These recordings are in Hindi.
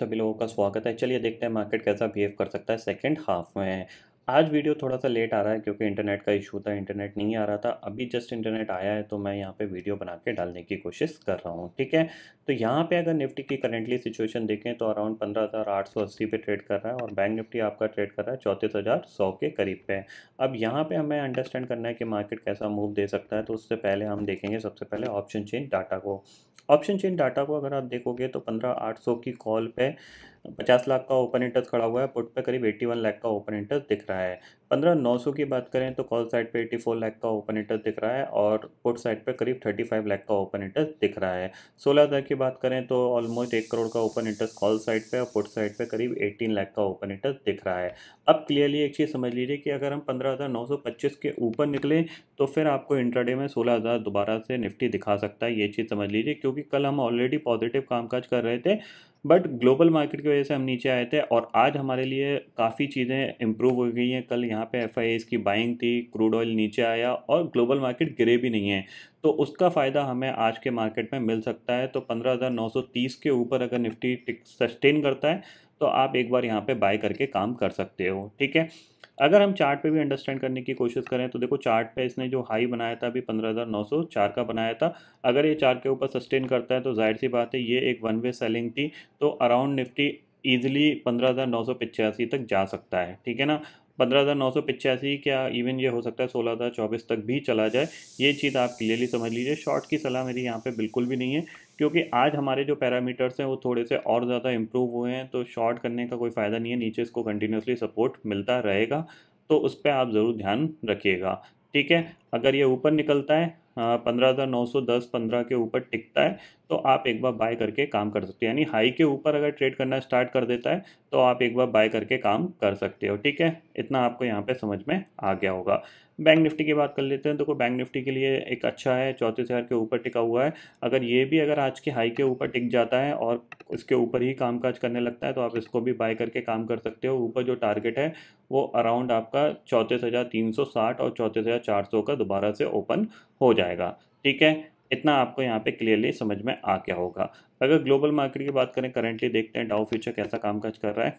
सभी लोगों का स्वागत है चलिए देखते हैं मार्केट कैसा बिहेव कर सकता है सेकेंड हाफ में आज वीडियो थोड़ा सा लेट आ रहा है क्योंकि इंटरनेट का इशू था इंटरनेट नहीं आ रहा था अभी जस्ट इंटरनेट आया है तो मैं यहाँ पे वीडियो बना के डालने की कोशिश कर रहा हूँ ठीक है तो यहाँ पे अगर निफ्टी की करेंटली सिचुएशन देखें तो अराउंड पंद्रह हज़ार आठ सौ अस्सी पे ट्रेड कर रहा है और बैंक निफ्टी आपका ट्रेड कर रहा है चौंतीस हज़ार सौ के करीब पे अब यहाँ पर हमें अंडरस्टैंड करना है कि मार्केट कैसा मूव दे सकता है तो उससे पहले हम देखेंगे सबसे पहले ऑप्शन चेन डाटा को ऑप्शन चेन डाटा को अगर आप देखोगे तो पंद्रह आठ सौ की कॉल पर पचास लाख का ओपन इंटरेस्ट खड़ा हुआ है पुट पे करीब एट्टी वन लाख का ओपन इंटरेस्ट दिख रहा है पंद्रह नौ सौ की बात करें तो कॉल साइड पे एट्टी फोर लाख का ओपन इंटरेस्ट दिख रहा है और पुट साइड पे करीब थर्टी फाइव लाख का ओपन इंटरेस्ट दिख रहा है सोलह हज़ार की बात करें तो ऑलमोस्ट एक करोड़ का ओपन इंटरेस्ट कॉल साइड पर और पुट साइड पर करीब एटीन लाख का ओपन इंटरेस्ट दिख रहा है अब क्लियरली एक चीज़ समझ लीजिए कि अगर हम पंद्रह हज़ार नौ सौ पच्चीस के ऊपर निकले तो फिर आपको इंट्राडे में सोलह हज़ार दोबारा से निफ्टी दिखा सकता है ये चीज़ समझ लीजिए क्योंकि कल हम ऑलरेडी पॉजिटिव कामकाज कर रहे थे बट ग्लोबल मार्केट की वजह से हम नीचे आए थे और आज हमारे लिए काफ़ी चीज़ें इम्प्रूव हो गई हैं कल यहाँ पे एफ की बाइंग थी क्रूड ऑयल नीचे आया और ग्लोबल मार्केट गिरे भी नहीं है तो उसका फ़ायदा हमें आज के मार्केट में मिल सकता है तो पंद्रह के ऊपर अगर निफ्टी सस्टेन करता है तो आप एक बार यहाँ पे बाय करके काम कर सकते हो ठीक है अगर हम चार्ट पे भी अंडरस्टैंड करने की कोशिश करें तो देखो चार्ट पे इसने जो हाई बनाया था अभी पंद्रह हज़ार नौ सौ चार का बनाया था अगर ये चार के ऊपर सस्टेन करता है तो जाहिर सी बात है ये एक वन वे सेलिंग थी तो अराउंड निफ्टी ईजिली पंद्रह हज़ार नौ सौ पिचासी तक जा सकता है ठीक है ना पंद्रह हज़ार नौ सौ पिचासी क्या इवन ये हो सकता है सोलह हज़ार चौबीस तक भी चला जाए ये चीज़ आप क्लियरली समझ लीजिए शॉर्ट की सलाह मेरी यहाँ पे बिल्कुल भी नहीं है क्योंकि आज हमारे जो पैरामीटर्स हैं वो थोड़े से और ज़्यादा इम्प्रूव हुए हैं तो शॉर्ट करने का कोई फ़ायदा नहीं है नीचे इसको कंटिन्यूसली सपोर्ट मिलता रहेगा तो उस पर आप ज़रूर ध्यान रखिएगा ठीक है अगर ये ऊपर निकलता है हाँ, पंद्रह हज़ार नौ सौ दस पंद्रह के ऊपर टिकता है तो आप एक बार बाय करके काम कर सकते हो यानी हाई के ऊपर अगर ट्रेड करना स्टार्ट कर देता है तो आप एक बार बाय करके काम कर सकते हो ठीक है इतना आपको यहाँ पे समझ में आ गया होगा बैंक निफ्टी की बात कर लेते हैं देखो बैंक निफ्टी के लिए एक अच्छा है चौंतीस हज़ार के ऊपर टिका हुआ है अगर ये भी अगर आज के हाई के ऊपर टिक जाता है और इसके ऊपर ही काज करने लगता है तो आप इसको भी बाय करके काम कर सकते हो ऊपर जो टारगेट है वो अराउंड आपका चौंतीस हज़ार तीन सौ साठ और चौंतीस हज़ार चार सौ का दोबारा से ओपन हो जाएगा ठीक है इतना आपको यहाँ पे क्लियरली समझ में आ गया होगा अगर ग्लोबल मार्केट की बात करें करेंटली देखते हैं डाउ फ्यूचर कैसा कामकाज कर रहा है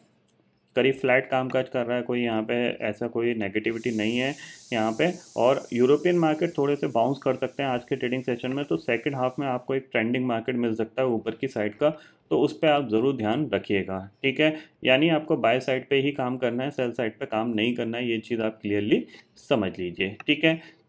करीब फ्लैट कामकाज कर रहा है कोई यहाँ पे ऐसा कोई नेगेटिविटी नहीं है यहाँ पे और यूरोपियन मार्केट थोड़े से बाउंस कर सकते हैं आज के ट्रेडिंग सेशन में तो सेकेंड हाफ में आपको एक ट्रेंडिंग मार्केट मिल सकता है ऊपर की साइड का तो उस पर आप ज़रूर ध्यान रखिएगा ठीक है यानी आपको बाय साइड पे ही काम करना है सेल साइड पे काम नहीं करना है ये चीज़ आप क्लियरली समझ लीजिए ठीक है